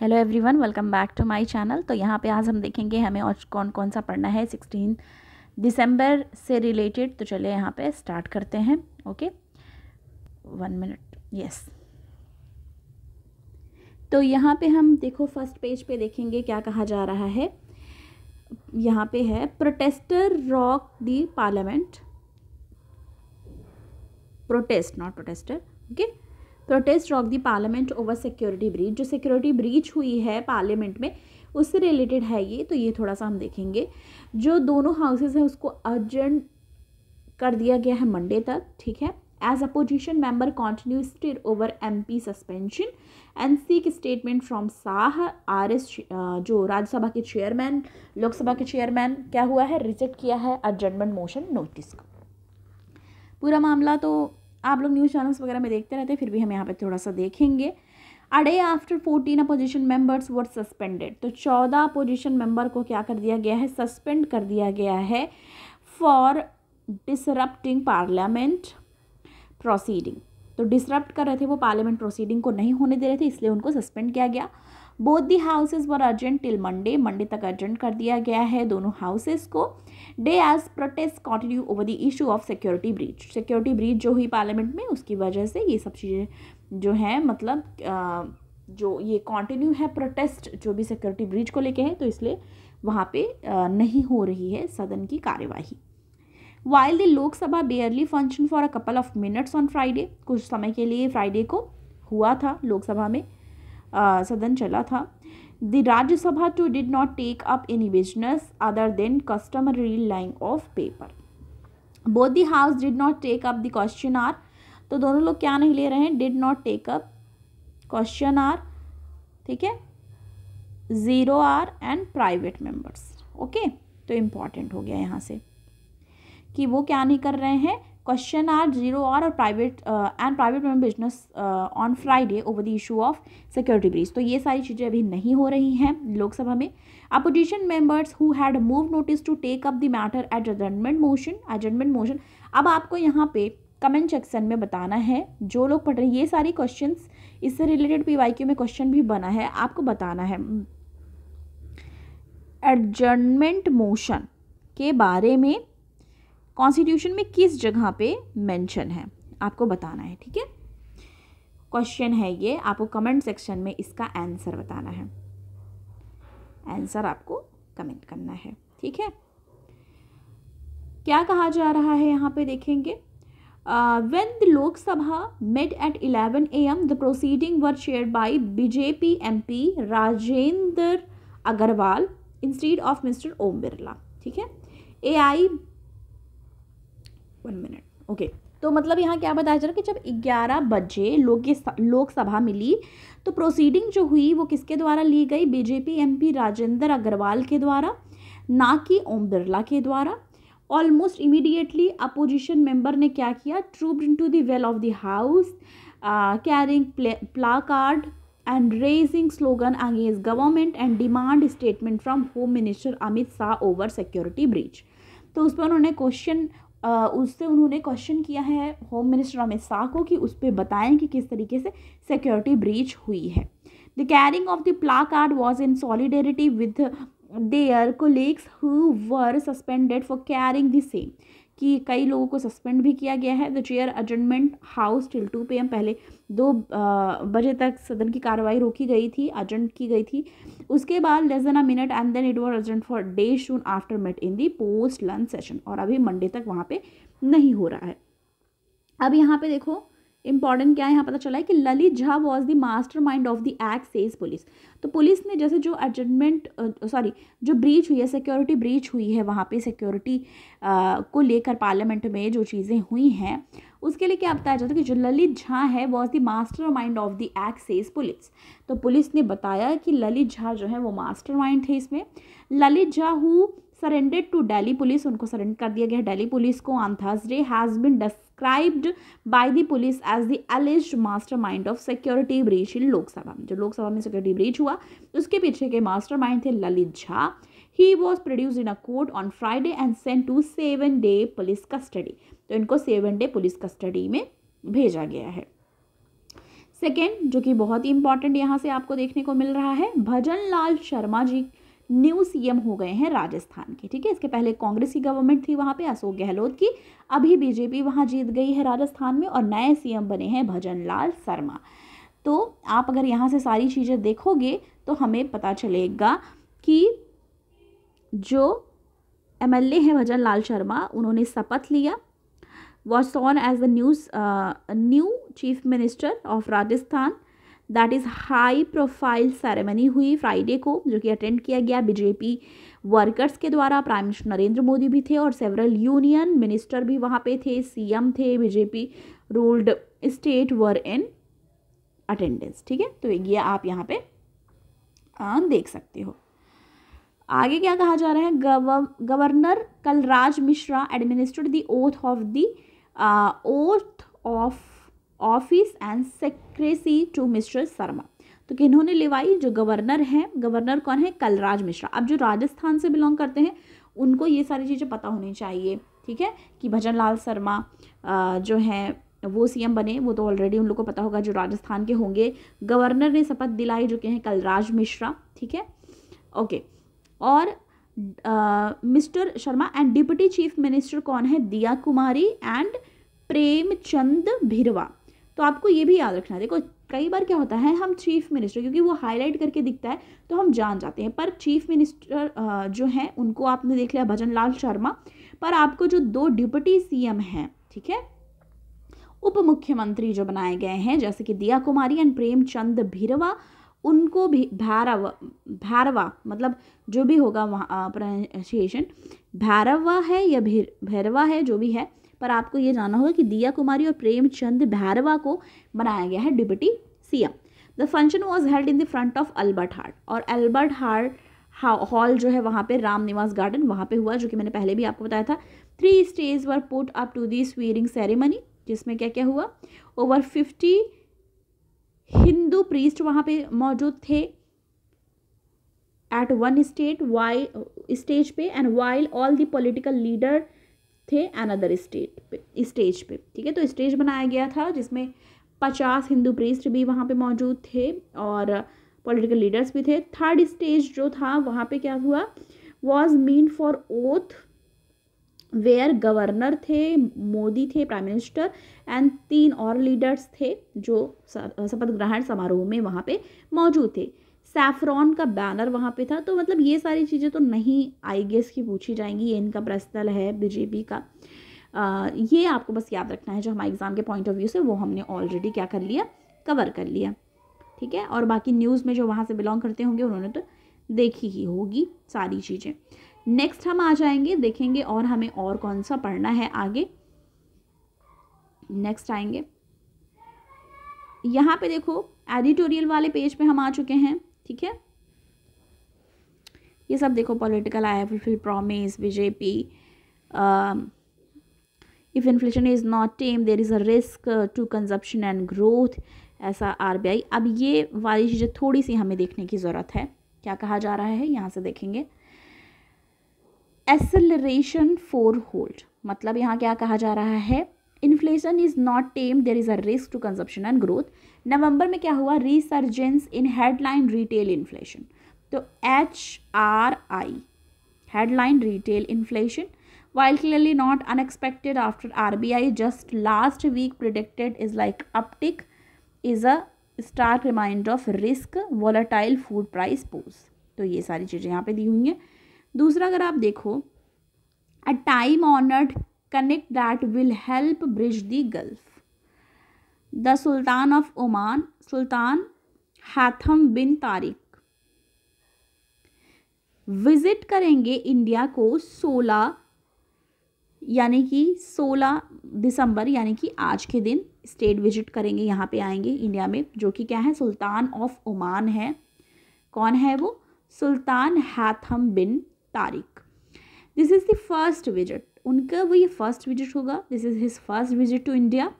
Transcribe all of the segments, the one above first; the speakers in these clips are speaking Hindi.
Hello everyone welcome back to my channel तो यहाँ पे आज हम देखेंगे हमें और कौन कौन सा पढ़ना है सिक्सटीन दिसंबर से रिलेटेड तो चलिए यहाँ पे स्टार्ट करते हैं ओके वन मिनट यस तो यहाँ पे हम देखो फर्स्ट पेज पे देखेंगे क्या कहा जा रहा है यहाँ पे है protester rock the parliament protest not protester okay okay? Protest of the parliament over security breach जो सिक्योरिटी ब्रीच हुई है पार्लियामेंट में उससे रिलेटेड है ये तो ये थोड़ा सा हम देखेंगे जो दोनों हाउसेज हैं उसको अर्जेंट कर दिया गया है मंडे तक ठीक है as opposition member continue stayed over M P suspension and seek statement from Shah R S जो राज्यसभा के चेयरमैन लोकसभा के चेयरमैन क्या हुआ है रिजेक्ट किया है अर्जेंटमेंट मोशन नोटिस का पूरा मामला तो आप लोग न्यूज़ चैनल्स वगैरह में देखते रहते हैं फिर भी हम यहाँ पर थोड़ा सा देखेंगे a day after fourteen opposition members were suspended तो चौदह अपोजिशन मेंबर को क्या कर दिया गया है सस्पेंड कर दिया गया है फॉर डिसरप्टिंग पार्लियामेंट प्रोसीडिंग तो डिसरप्ट कर रहे थे वो पार्लियामेंट प्रोसीडिंग को नहीं होने दे रहे थे इसलिए उनको सस्पेंड किया गया both the houses were adjourned till Monday Monday तक अर्जेंट कर दिया गया है दोनों हाउसेज को day as protest continue over the issue of security breach security breach जो हुई पार्लियामेंट में उसकी वजह से ये सब चीज़ें जो है मतलब जो ये कॉन्टिन्यू है प्रोटेस्ट जो भी सिक्योरिटी ब्रीच को लेके है तो इसलिए वहाँ पे नहीं हो रही है सदन की कार्यवाही while the Lok Sabha barely function for a couple of minutes on Friday कुछ समय के लिए फ्राइडे को हुआ था लोकसभा में सदन चला था the Rajya Sabha too did not take up any business other than customary laying of paper both the house did not take up question hour तो दोनों लोग क्या नहीं ले रहे हैं did not take up question hour ठीक है zero hour and private members okay तो इम्पॉर्टेंट हो गया यहाँ से कि वो क्या नहीं कर रहे हैं क्वेश्चन आर जीरो आर और private and private private member business uh, on friday over the issue तो ये सारी चीज़ें अभी नहीं हो रही हैं लोकसभा में opposition members who had move notice to take up the matter at अजेंडमेंट motion अजेंडमेंट motion अब आपको यहाँ पे कमेंट सेक्शन में बताना है जो लोग पढ़ रहे हैं ये सारी क्वेश्चन इससे रिलेटेड पी में क्वेश्चन भी बना है आपको बताना है एडजमेंट मोशन के बारे में कॉन्स्टिट्यूशन में किस जगह पे मेंशन है आपको बताना है ठीक है क्वेश्चन है ये आपको कमेंट सेक्शन में इसका आंसर बताना है आंसर आपको कमेंट करना है ठीक है क्या कहा जा रहा है यहाँ पे देखेंगे Lok Sabha the at eleven met at 11 a.m., the proceedings were chaired by BJP MP Rajendra Agarwal instead of mister Om Birla ठीक है A I one minute okay तो मतलब यहाँ क्या बताया जा रहा है कि जब ग्यारह बजे लोकसभा मिली तो प्रोसीडिंग जो हुई वो किसके द्वारा ली गई बीजेपी एमपी राजेंद्र अग्रवाल के द्वारा ना कि ओम बिरला के द्वारा ऑलमोस्ट इमीडिएटली अपोजिशन मेंबर ने क्या किया troop into well of the house carrying placard and raising slogan against government and demand statement from home minister Amit Shah over security breach तो उस पर उन्होंने क्वेश्चन उससे उन्होंने क्वेश्चन किया है होम मिनिस्टर अमित शाह को कि उस पर बताएं कि किस तरीके से सिक्योरिटी ब्रीच हुई है the carrying of the placard was in solidarity with their colleagues who were suspended for carrying the same कि कई लोगों को सस्पेंड भी किया गया है द चेयर अजेंडमेंट house till two P M पहले दो बजे तक सदन की कार्रवाई रोकी गई थी अजेंड की गई थी उसके बाद less than a minute and then it was adjourned for day soon after met in the post lunch session और अभी मंडे तक वहाँ पे नहीं हो रहा है अब यहाँ पे देखो इंपॉर्टेंट क्या है यहाँ पता चला है कि Lalit Jha was the mastermind of the act says police तो पुलिस ने जैसे जो एडजमेंट सॉरी जो ब्रीच हुई है सिक्योरिटी ब्रीच हुई है वहाँ पे सिक्योरिटी को लेकर पार्लियामेंट में जो चीज़ें हुई हैं उसके लिए क्या बताया जाता है कि जो ललित झा है was the mastermind of the act says police तो पुलिस ने बताया कि ललित झा जो है वो मास्टर माइंड थे इसमें Lalit Jha who surrendered to Delhi police उनको सरेंडर कर दिया गया है डेली पुलिस को on Thursday has been thus described by the police as the alleged mastermind of security breach in Lok Sabha जो लोकसभा में सिक्योरिटी ब्रीच हुआ उसके पीछे के मास्टरमाइंड थे Lalit Jha he was produced in a court on Friday and sent to seven day police custody तो इनको सेवन डे पुलिस कस्टडी में भेजा गया है सेकेंड जो कि बहुत ही इंपॉर्टेंट यहाँ से आपको देखने को मिल रहा है भजन लाल शर्मा जी न्यू सीएम हो गए हैं राजस्थान के ठीक है इसके पहले कांग्रेस की गवर्नमेंट थी वहाँ पे अशोक गहलोत की अभी बीजेपी वहाँ जीत गई है राजस्थान में और नए सीएम बने हैं भजन लाल शर्मा तो आप अगर यहाँ से सारी चीज़ें देखोगे तो हमें पता चलेगा कि जो एम हैं भजन लाल शर्मा उन्होंने शपथ लिया was on as the news new chief minister of Rajasthan that is high profile ceremony हुई फ्राइडे को जो कि अटेंड किया गया बीजेपी वर्कर्स के द्वारा प्राइम मिनिस्टर नरेंद्र मोदी भी थे और सेवरल यूनियन मिनिस्टर भी वहाँ पे थे सीएम थे BJP ruled state were in attendance ठीक है तो ये आप यहाँ पे देख सकते हो आगे क्या कहा जा रहा है गव, governor Kalraj Mishra administered the oath of the oath of office and secrecy to mister Sharma तो किन्होंने लिवाई जो गवर्नर हैं गवर्नर कौन है कलराज मिश्रा अब जो राजस्थान से बिलोंग करते हैं उनको ये सारी चीज़ें पता होनी चाहिए ठीक है कि भजन लाल शर्मा जो हैं वो सीएम बने वो तो ऑलरेडी उन लोग को पता होगा जो राजस्थान के होंगे गवर्नर ने शपथ दिलाई जो कि हैं कलराज मिश्रा ठीक है ओके और mister Sharma and deputy chief minister कौन है दिया कुमारी एंड प्रेमचंद भिरवा तो आपको ये भी याद रखना देखो कई बार क्या होता है हम चीफ मिनिस्टर क्योंकि वो हाईलाइट करके दिखता है तो हम जान जाते हैं पर चीफ मिनिस्टर जो हैं उनको आपने देख लिया भजन लाल शर्मा पर आपको जो दो डिप्टी एम हैं ठीक है उप मुख्यमंत्री जो बनाए गए हैं जैसे कि दिया कुमारी एंड प्रेमचंद भीरवा उनको भी भैरव भैरवा मतलब जो भी होगा वहाँ प्रोनाशिएशन भैरवा है या भैरवा है जो भी है पर आपको ये जाना होगा कि दिया कुमारी और प्रेमचंद भैरवा को बनाया गया है deputy CM the function was held in the front of Albert Hall और अल्बर्ट हार्ट हॉल जो है वहाँ पे राम निवास गार्डन वहाँ पे हुआ जो कि मैंने पहले भी आपको बताया था three stage were put up to the swearing ceremony जिसमें क्या क्या हुआ ओवर फिफ्टी हिंदू प्रीस्ट वहाँ पे मौजूद थे एट वन स्टेट वाई स्टेज पे and while all the political leader थे अनदर स्टेट पे स्टेज पे ठीक है तो स्टेज बनाया गया था जिसमें पचास हिंदू प्रीस्ट भी वहाँ पे मौजूद थे और पॉलिटिकल लीडर्स भी थे थर्ड स्टेज जो था वहाँ पे क्या हुआ was mean for oath where governor थे मोदी थे प्राइम मिनिस्टर एंड तीन और लीडर्स थे जो शपथ ग्रहण समारोह में वहाँ पे मौजूद थे सैफ्रॉन का बैनर वहाँ पे था तो मतलब ये सारी चीज़ें तो नहीं आई गेस की पूछी जाएंगी ये इनका प्रस्थल है बीजेपी का आ, ये आपको बस याद रखना है जो हमारे एग्ज़ाम के पॉइंट ऑफ व्यू से वो हमने ऑलरेडी क्या कर लिया कवर कर लिया ठीक है और बाकी न्यूज़ में जो वहाँ से बिलोंग करते होंगे उन्होंने तो देखी ही होगी सारी चीज़ें नेक्स्ट हम आ जाएंगे देखेंगे और हमें और कौन सा पढ़ना है आगे नेक्स्ट आएंगे यहाँ पे देखो एडिटोरियल वाले पेज पे हम आ चुके हैं ठीक है ये सब देखो political I fulfil promise BJP if inflation is not tame there is a risk to consumption and growth ऐसा आरबीआई अब ये वाली चीज़ें थोड़ी सी हमें देखने की ज़रूरत है क्या कहा जा रहा है यहाँ से देखेंगे एसेलरेशन फोर होल्ड मतलब यहाँ क्या कहा जा रहा है inflation is not tame there is a risk to consumption and growth नवंबर में क्या हुआ resurgence in headline retail inflation तो H R I headline retail inflation while clearly not unexpected after R B I just last week predicted is like uptick is a stark remind of risk volatile food price pose तो ये सारी चीज़ें यहाँ पे दी हुई हैं दूसरा अगर आप देखो a time honoured connect that will help bridge the gulf the Sultan of Oman Sultan Haitham bin Tariq visit करेंगे इंडिया को 16 यानी कि 16 दिसंबर यानी कि आज के दिन स्टेट विजिट करेंगे यहाँ पे आएंगे इंडिया में जो कि क्या है सुल्तान ऑफ ओमान है कौन है वो Sultan Haitham bin Tariq this is the first visit उनका वो ये फर्स्ट विजिट होगा this is his first visit to India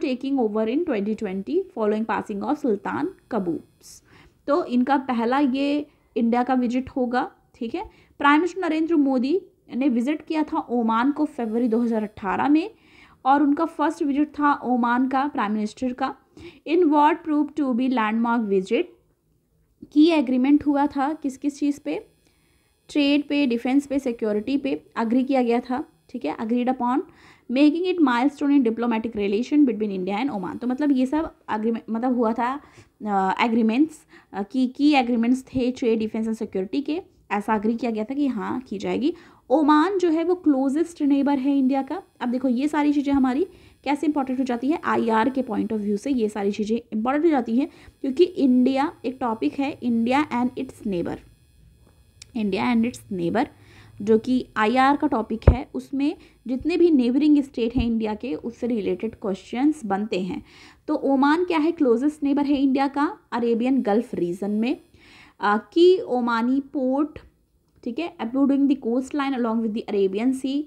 taking over in twenty 2020 following passing of Sultan Qaboos तो इनका पहला ये इंडिया का विजिट होगा ठीक है प्राइम मिनिस्टर नरेंद्र मोदी ने विजिट किया था ओमान को फरवरी 2018 में और उनका फर्स्ट विजिट था ओमान का प्राइम मिनिस्टर का in what prove to be landmark visit की एग्रीमेंट हुआ था किस किस चीज़ पे ट्रेड पे डिफेंस पे सिक्योरिटी पे अग्री किया गया था ठीक है agreed upon making it milestone in diplomatic relation between India and Oman तो मतलब ये सब एग्रीमेंट मतलब हुआ था एग्रीमेंट्स uh, uh, की की एग्रीमेंट्स थे ट्रेड डिफेंस एंड सिक्योरिटी के ऐसा अग्री किया गया था कि हाँ की जाएगी ओमान जो है वो क्लोजेस्ट नेबर है इंडिया का अब देखो ये सारी चीज़ें हमारी कैसे इंपॉर्टेंट हो जाती है आईआर के पॉइंट ऑफ व्यू से ये सारी चीज़ें इंपॉर्टेंट हो जाती हैं क्योंकि इंडिया एक टॉपिक है India and its neighbour India and its neighbour जो कि आईआर का टॉपिक है उसमें जितने भी नेबरिंग स्टेट हैं इंडिया के उससे रिलेटेड क्वेश्चंस बनते हैं तो ओमान क्या है क्लोजेस्ट नेबर है इंडिया का अरेबियन गल्फ रीजन में आ, की ओमानी पोर्ट ठीक है protruding the coastline along with the Arabian Sea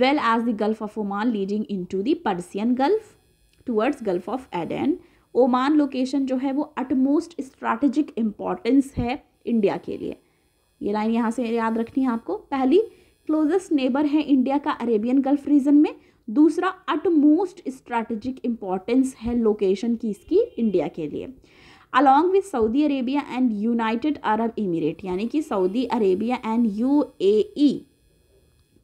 well as the Gulf of Oman leading into the Persian Gulf towards Gulf of Aden Oman location जो है वो अटमोस्ट स्ट्रैटेजिक इम्पॉर्टेंस है इंडिया के लिए ये लाइन यहाँ से याद रखनी है आपको पहली क्लोजेस्ट नेबर है इंडिया का अरेबियन गल्फ रीजन में दूसरा अटमोस्ट स्ट्रैटेजिक इम्पॉर्टेंस है लोकेशन की इसकी इंडिया के लिए along with Saudi Arabia and United Arab Emirate यानी कि सऊदी अरेबिया एंड यूएई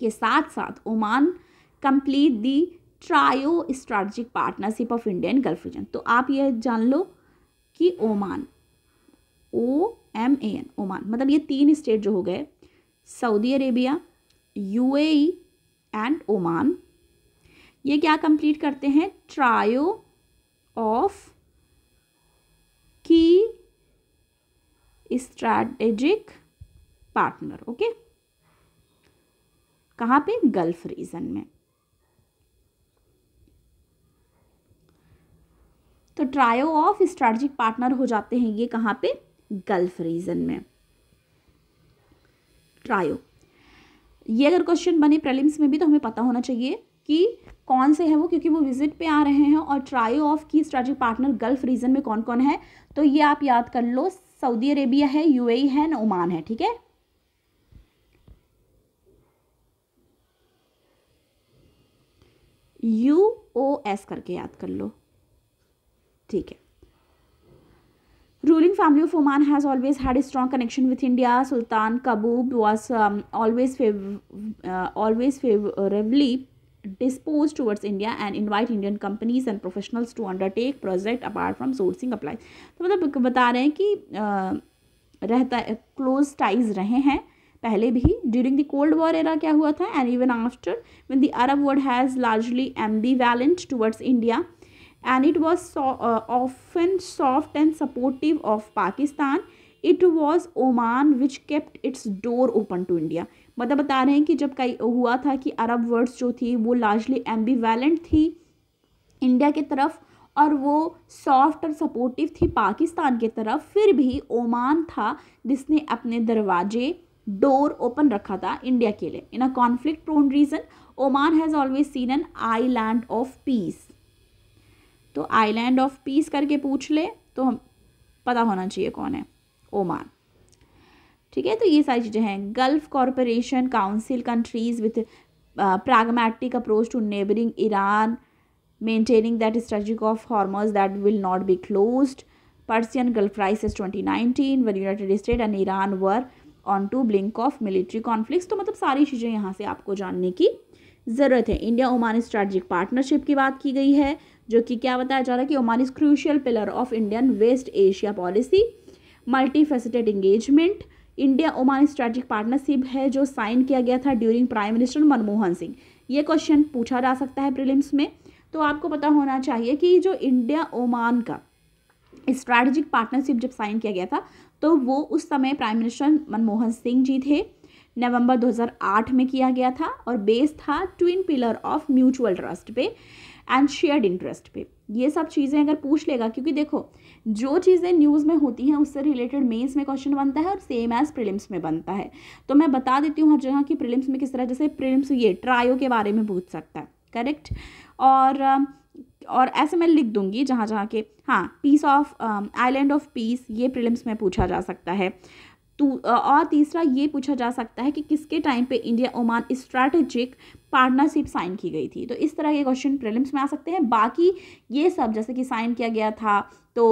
के साथ साथ Oman complete the trio strategic partnership of Indian Gulf region तो आप यह जान लो कि Oman O M A N Oman मतलब ये तीन स्टेट जो हो गए Saudi Arabia U and Oman ये क्या कंप्लीट करते हैं ट्रायो ऑफ की स्ट्रैटेजिक पार्टनर ओके कहाँ पे गल्फ रीजन में तो ट्रायो ऑफ स्ट्रैटेजिक पार्टनर हो जाते हैं ये कहाँ पे गल्फ रीजन में ट्रायो ये अगर क्वेश्चन बने प्रलिम्स में भी तो हमें पता होना चाहिए कि कौन से हैं वो क्योंकि वो विजिट पे आ रहे हैं और ट्रायो ऑफ की स्ट्रेटिक पार्टनर गल्फ रीजन में कौन कौन है तो ये आप याद कर लो सऊदी अरेबिया है यूएई e है ना ओमान है ठीक है यू ओ एस करके याद कर लो ठीक है Ruling family of Oman has always had a strong connection with India. Sultan Kabub was um, always fav- uh, always favorably disposed towards India and invite Indian companies and professionals to undertake project apart from sourcing applies. तो मतलब बता रहे हैं कि uh, रहता क्लोज टाइज रहे हैं पहले भी during the cold war era क्या हुआ था and even after when the Arab world has largely ambivalent towards India and it was so, uh, often soft and supportive of Pakistan. It was Oman which kept its door open to India मतलब बता रहे हैं कि जब कई हुआ था कि अरब वर्ड्स जो थी वो लार्जली वैलेंट थी इंडिया की तरफ और वो सॉफ्ट और सपोर्टिव थी पाकिस्तान की तरफ फिर भी ओमान था जिसने अपने दरवाजे डोर ओपन रखा था इंडिया के लिए in a conflict prone region Oman has always seen an island of peace तो आइलैंड ऑफ पीस करके पूछ ले तो हम पता होना चाहिए कौन है ओमान ठीक है तो ये सारी चीज़ें हैं Gulf corporation council countries with pragmatic approach to neighbouring Iran maintaining that strategic of formers that will not be closed Gulf crisis twenty nineteen one United State and Iran were on to blink of military conflicts तो मतलब सारी चीज़ें यहाँ से आपको जानने की ज़रूरत है इंडिया ओमान स्ट्रेटजिक पार्टनरशिप की बात की गई है जो कि क्या बताया जा रहा है कि Oman is crucial pillar of Indian West Asia policy multifaceted engagement India Oman strategic partnership है जो साइन किया गया था during prime minister Manmohan Singh ये क्वेश्चन पूछा जा सकता है प्रिलिम्स में तो आपको पता होना चाहिए कि जो इंडिया ओमान का स्ट्रैटेजिक पार्टनरशिप जब साइन किया गया था तो वो उस समय प्राइम मिनिस्टर मनमोहन सिंह जी थे नवंबर 2008 में किया गया था और बेस था twin pillar of mutual trust पे एंड शेयर्ड इंटरेस्ट पे ये सब चीज़ें अगर पूछ लेगा क्योंकि देखो जो चीज़ें न्यूज़ में होती हैं उससे रिलेटेड मेंस में क्वेश्चन बनता है और सेम एज प्रिलिम्स में बनता है तो मैं बता देती हूँ हर जगह कि प्रिलिम्स में किस तरह जैसे प्रिलिम्स ये ट्रायो के बारे में पूछ सकता है करेक्ट और और ऐसे मैं लिख दूंगी जहाँ जहाँ के हाँ peace of island of peace ये प्रिलिम्स में पूछा जा सकता है तो, और तीसरा ये पूछा जा सकता है कि किसके टाइम पे India Oman strategic partnership sign की गई थी तो इस तरह के क्वेश्चन प्रीलिम्स में आ सकते हैं बाकी ये सब जैसे कि साइन किया गया था तो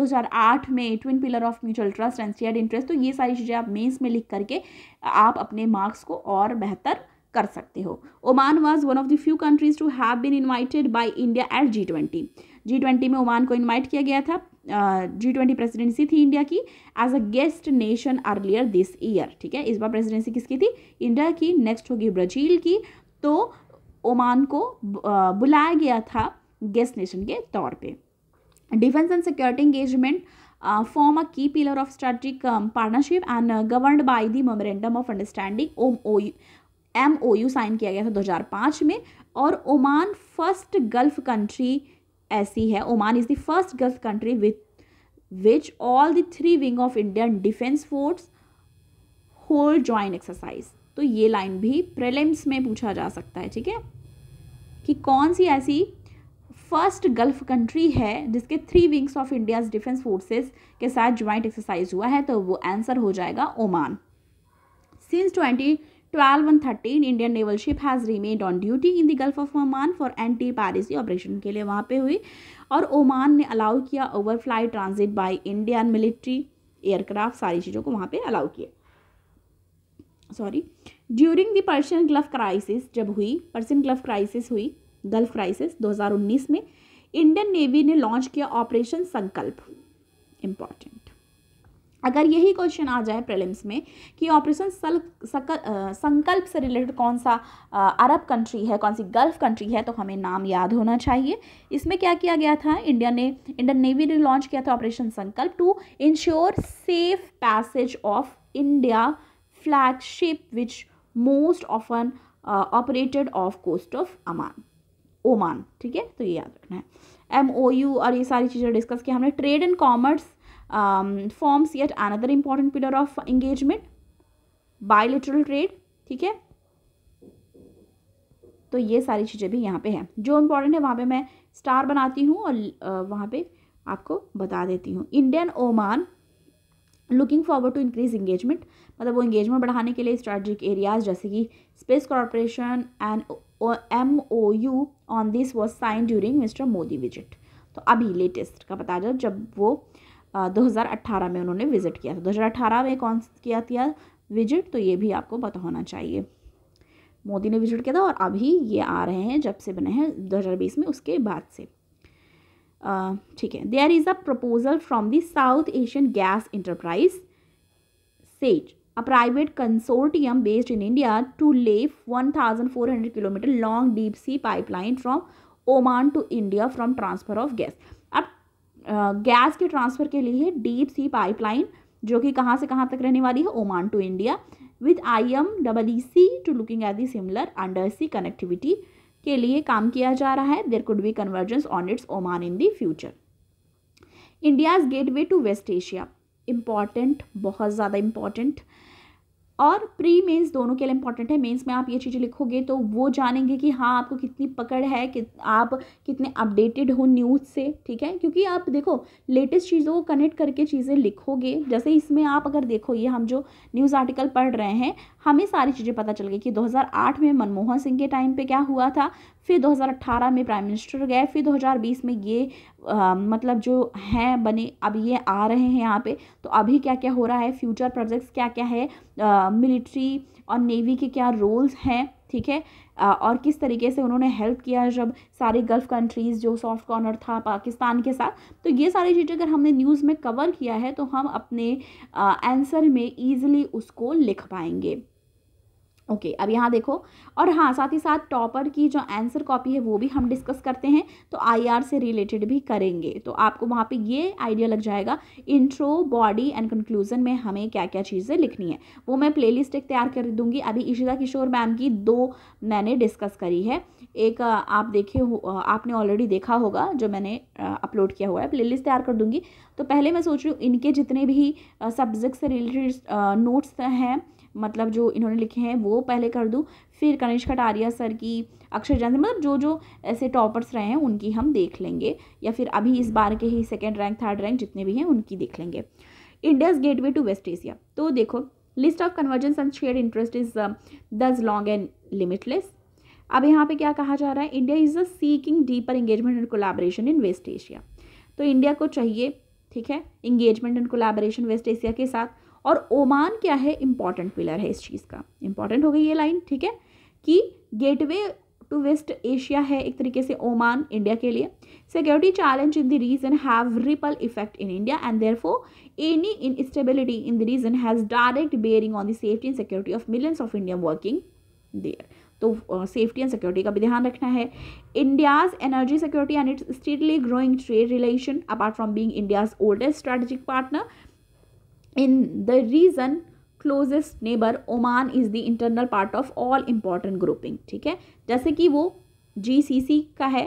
2008 में twin pillar of mutual trust and share interest तो ये सारी चीज़ें आप मेंस में लिख करके आप अपने मार्क्स को और बेहतर कर सकते हो Oman was one of the few countries to have been invited by India at G twenty G twenty में ओमान को इनवाइट किया गया था जी ट्वेंटी प्रेसिडेंसी थी इंडिया की as a guest nation earlier this year ठीक है इस बार प्रेसिडेंसी किसकी थी इंडिया की नेक्स्ट होगी ब्राज़ील की तो ओमान को बुलाया गया था गेस्ट नेशन के तौर पे defence and security engagement a key pillar of strategic partnership and govern and the memorandum of understanding um O M O U sign किया गया था 2005 में और ओमान फर्स्ट गल्फ कंट्री ऐसी है Oman is the first Gulf country with which all the three wing of Indian defence force hold joint exercise तो ये लाइन भी प्रेलिम्स में पूछा जा सकता है ठीक है कि कौन सी ऐसी फर्स्ट गल्फ कंट्री है जिसके three wings of India's defence forces के साथ ज्वाइंट एक्सरसाइज हुआ है तो वो आंसर हो जाएगा Oman since twenty 12 and 13 Indian naval ship has remained on duty in the Gulf of Oman for anti piracy operation के लिए वहाँ पे हुई और ओमान ने अलाउ किया overfly transit by Indian military aircraft सारी चीज़ों को वहाँ पे अलाउ किया sorry during the Persian Gulf crisis जब हुई पर्शियन गल्फ क्राइसिस हुई गल्फ क्राइसिस 2019 में इंडियन नेवी ने लॉन्च किया ऑपरेशन संकल्प इम्पॉर्टेंट अगर यही क्वेश्चन आ जाए प्रिलिम्स में कि ऑपरेशन संकल्प से रिलेटेड कौन सा आ, अरब कंट्री है कौन सी गल्फ कंट्री है तो हमें नाम याद होना चाहिए इसमें क्या किया गया था इंडिया ने इंडियन नेवी ने लॉन्च किया था operation Sankalp to ensure safe passage of India flagship which most often operated off coast of Oman Oman ठीक है तो ये याद रखना है एम और ये सारी चीज़ें डिस्कस किया हमने trade and commerce um, forms yet another important pillar of engagement bilateral trade ठीक है तो ये सारी चीज़ें भी यहाँ पे हैं जो इम्पोर्टेंट है वहाँ पे मैं स्टार बनाती हूँ और uh, वहाँ पे आपको बता देती हूँ Indian Oman looking forward to increase engagement मतलब वो इंगेजमेंट बढ़ाने के लिए स्ट्रेटजिक एरियाज जैसे कि space corporation and M O U on this was sign during mister Modi visit तो अभी लेटेस्ट का बता दो जब वो 2018 में उन्होंने विज़िट किया था दो में कौन किया था विजिट तो ये भी आपको पता होना चाहिए मोदी ने विजिट किया था और अभी ये आ रहे हैं जब से बने हैं 2020 में उसके बाद से ठीक है there is a proposal from the South Asian gas enterprise SAGE a private consortium based in India to lay 1400 kilometre long deep sea pipeline from Oman to India from transfer of gas gas के ट्रांसफ़र के लिए डीप सी पाइपलाइन जो कि कहाँ से कहाँ तक रहने वाली है Oman to India with I M double E C too looking at the similar undersea connectivity के लिए काम किया जा रहा है there could be convergence on its Oman in the future India's gateway to West Asia important बहुत ज़्यादा इम्पॉर्टेंट और प्री मेंस दोनों के लिए इंपॉर्टेंट है मेंस में आप ये चीज़ें लिखोगे तो वो जानेंगे कि हाँ आपको कितनी पकड़ है कि आप कितने अपडेटेड हो न्यूज़ से ठीक है क्योंकि आप देखो लेटेस्ट चीज़ों को कनेक्ट करके चीज़ें लिखोगे जैसे इसमें आप अगर देखो ये हम जो न्यूज़ आर्टिकल पढ़ रहे हैं हमें सारी चीज़ें पता चल गई कि 2008 में मनमोहन सिंह के टाइम पे क्या हुआ था फिर 2018 में प्राइम मिनिस्टर गए फिर 2020 में ये आ, मतलब जो हैं बने अब ये आ रहे हैं यहाँ पे तो अभी क्या क्या हो रहा है फ्यूचर प्रोजेक्ट्स क्या क्या है मिलिट्री और नेवी के क्या रोल्स हैं ठीक है और किस तरीके से उन्होंने हेल्प किया जब सारे गल्फ़ कंट्रीज़ जो सॉफ्ट कॉर्नर था पाकिस्तान के साथ तो ये सारी चीज़ें अगर हमने न्यूज़ में कवर किया है तो हम अपने आंसर में ईज़िली उसको लिख पाएंगे ओके okay, अब यहाँ देखो और हाँ साथ ही साथ टॉपर की जो आंसर कॉपी है वो भी हम डिस्कस करते हैं तो आईआर से रिलेटेड भी करेंगे तो आपको वहाँ पे ये आइडिया लग जाएगा इंट्रो बॉडी एंड कंक्लूजन में हमें क्या क्या चीज़ें लिखनी है वो मैं प्लेलिस्ट एक तैयार कर दूंगी अभी इशिता किशोर मैम की दो मैंने डिस्कस करी है एक आप देखे हो आपने ऑलरेडी देखा होगा जो मैंने अपलोड किया हुआ है प्ले तैयार कर दूँगी तो पहले मैं सोच रही हूँ इनके जितने भी सब्जेक्ट से रिलेटेड नोट्स हैं मतलब जो इन्होंने लिखे हैं वो पहले कर दूँ फिर कनिष्क कटारिया सर की अक्षर जैन मतलब जो जो ऐसे टॉपर्स रहे हैं उनकी हम देख लेंगे या फिर अभी इस बार के ही सेकेंड रैंक थर्ड रैंक जितने भी हैं उनकी देख लेंगे India's way to West Asia तो देखो list of convergence and share interest is this long and limitless अब यहाँ पे क्या कहा जा रहा है India is a seeking deeper engagement and collaboration in West Asia तो इंडिया को चाहिए ठीक है engagement and collaboration West Asia के साथ और ओमान क्या है इम्पॉर्टेंट पिलर है इस चीज़ का इम्पॉर्टेंट हो गई ये लाइन ठीक है कि गेटवे टू वेस्ट एशिया है एक तरीके से ओमान इंडिया के लिए security challenge in the region have ripple effect in India and therefore any instability in the region has direct bearing on the safety and security of millions of India working there तो सेफ्टी एंड सिक्योरिटी का भी ध्यान रखना है India's energy security and its steadily growing trade relation apart from being India's oldest strategic partner in the region closest neighbour Oman is the internal part of all important grouping ठीक है जैसे कि वो सी का है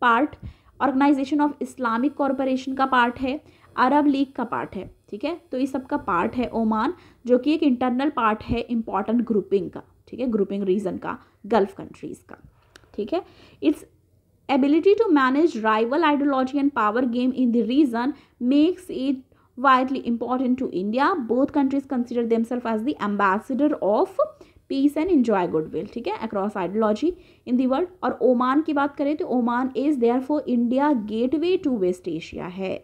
part organisation of Islamic corporation का पार्ट है अरब लीग का पार्ट है ठीक है तो ये सब का पार्ट है ओमान जो कि एक इंटरनल पार्ट है इम्पॉर्टेंट ग्रुपिंग का ठीक है ग्रुपिंग रीजन का गल्फ कंट्रीज़ का ठीक है its ability to manage rival ideology and power game in the region makes it widely important to India. Both countries consider themselves as the ambassador of peace and enjoy good will ठीक है across ideology in the world और ओमान की बात करें तो Oman is there for India gateway to West Asia है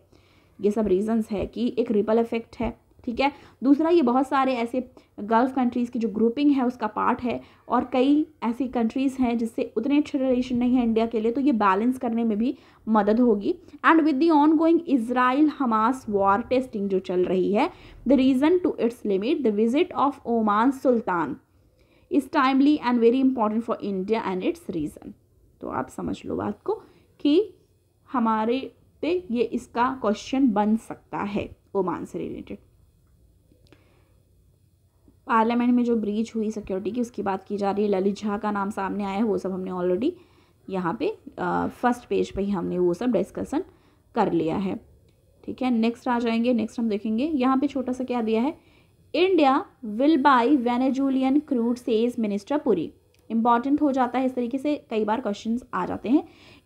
ये सब रीजंस है कि एक रिपल इफेक्ट है ठीक है दूसरा ये बहुत सारे ऐसे गल्फ़ कंट्रीज़ की जो ग्रुपिंग है उसका पार्ट है और कई ऐसी कंट्रीज़ हैं जिससे उतने अच्छे रिलेशन नहीं है इंडिया के लिए तो ये बैलेंस करने में भी मदद होगी and with the on going Israel Hamas war testing जो चल रही है the reason to its limit the visit of Oman sultan is timely and very important for India and its reason तो आप समझ लो बात को कि हमारे पे ये इसका क्वेश्चन बन सकता है ओमान से रिलेटेड पार्लियामेंट में जो ब्रीच हुई सिक्योरिटी की उसकी बात की जा रही है ललित झा का नाम सामने आया है वो सब हमने ऑलरेडी यहाँ पे फर्स्ट पेज पे ही हमने वो सब डिस्कसन कर लिया है ठीक है नेक्स्ट आ जाएंगे नेक्स्ट हम देखेंगे यहाँ पे छोटा सा क्या दिया है India will buy Venezuelan crude says minister Puri important हो जाता है इस तरीके से कई बार क्वेश्चन आ जाते हैं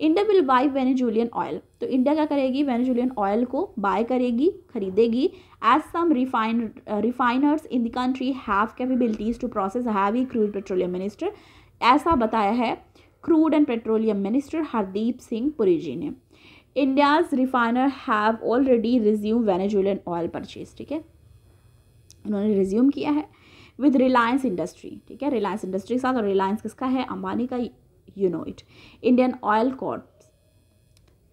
India will buy Venezuelan oil तो इंडिया क्या करेगी वेनेजुलियन ऑयल को बाय करेगी खरीदेगी as some refine refiners in the country have capabilities to process heavy crude petroleum minister ऐसा बताया है crude and petroleum minister Hardeep Singh Puri ji ने India's refiner have already resume Venezuelan oil purchase ठीक है उन्होंने रिज्यूम किया है विद रिलायंस इंडस्ट्री ठीक है रिलायंस इंडस्ट्री के साथ और रिलायंस किसका है अंबानी का you know it Indian Oil Corp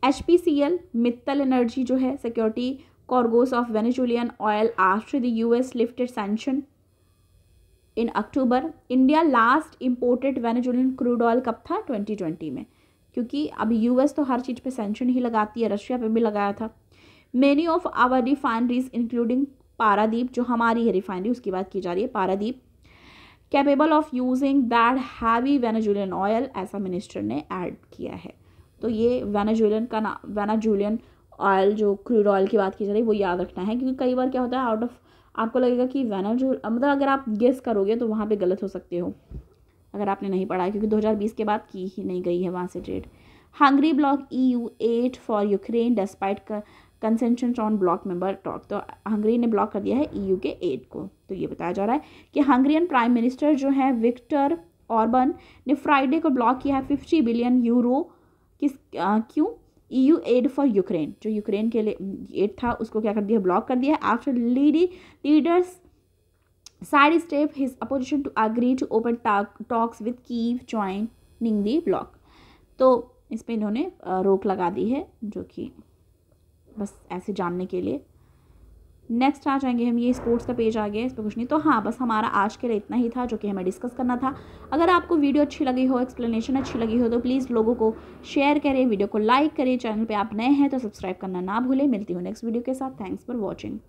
H P C L Mittal Energy जो है security cargoes of Venezuelan oil after the U S lifted sanction in October India last imported Venezuelan crude oil कब था ट्वेंटी ट्वेंटी में क्योंकि अब यूएस तो हर चीज़ पे सेंशन ही लगाती है रशिया पे भी लगाया था many of our refineries including Paradip जो हमारी है रिफाइनरी उसकी बात की जा रही है Paradip capable of using that heavy Venezuelan oil ऐसा मिनिस्टर ने ऐड किया है तो ये वेनाजूलियन का ना वेनाजुलियन ऑयल जो क्रूड ऑयल की बात की जा रही है वो याद रखना है क्योंकि कई बार क्या होता है आउट ऑफ आपको लगेगा कि वेनाजुल मतलब अगर आप गेस करोगे तो वहाँ पर गलत हो सकते हो अगर आपने नहीं पढ़ा क्योंकि बीस के बाद की ही नहीं गई है वहाँ से trade Hungary block E U aid for Ukraine despite concession on bloc member talk तो हंगरी ने ब्लॉक कर दिया है ईयू e के एड को तो ये बताया जा रहा है कि हंगरियन प्राइम मिनिस्टर जो है विक्टर ऑर्बन ने फ्राइडे को ब्लॉक किया है फिफ्टी बिलियन यूरो किस क्यों ईयू एड फॉर यूक्रेन जो यूक्रेन के लिए एड था उसको क्या कर दिया ब्लॉक कर दिया है आफ्टर लीडी leaders sidestep his opposition to agree to open talks with Kyiv निंग दी ब्लॉक तो इस पर इन्होंने रोक लगा दी है जो कि बस ऐसे जानने के लिए नेक्स्ट आ जाएंगे हम ये स्पोर्ट्स का पेज आ गया इस पर कुछ नहीं तो हाँ बस हमारा आज के लिए इतना ही था जो कि हमें डिस्कस करना था अगर आपको वीडियो अच्छी लगी हो एक्सप्लेनेशन अच्छी लगी हो तो प्लीज़ लोगों को शेयर करें वीडियो को लाइक करें चैनल पे आप नए हैं तो सब्सक्राइब करना ना भूलें मिलती हूँ नेक्स्ट वीडियो के साथ थैंक्स फॉर वॉचिंग